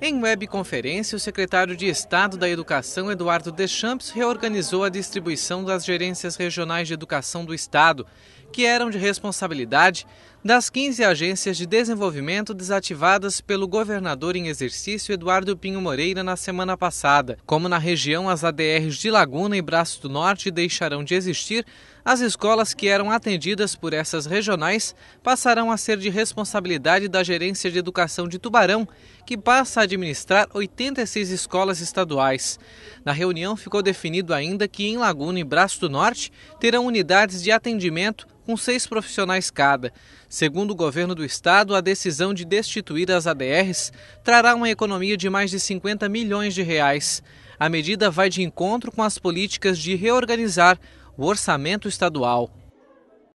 Em webconferência, o secretário de Estado da Educação, Eduardo Deschamps, reorganizou a distribuição das gerências regionais de educação do Estado, que eram de responsabilidade das 15 agências de desenvolvimento desativadas pelo governador em exercício Eduardo Pinho Moreira na semana passada. Como na região, as ADRs de Laguna e Braço do Norte deixarão de existir, as escolas que eram atendidas por essas regionais passarão a ser de responsabilidade da Gerência de Educação de Tubarão, que passa a administrar 86 escolas estaduais. Na reunião ficou definido ainda que em Laguna e Braço do Norte terão unidades de atendimento com seis profissionais cada. Segundo o governo do estado, a decisão de destituir as ADRs trará uma economia de mais de 50 milhões de reais. A medida vai de encontro com as políticas de reorganizar o orçamento estadual.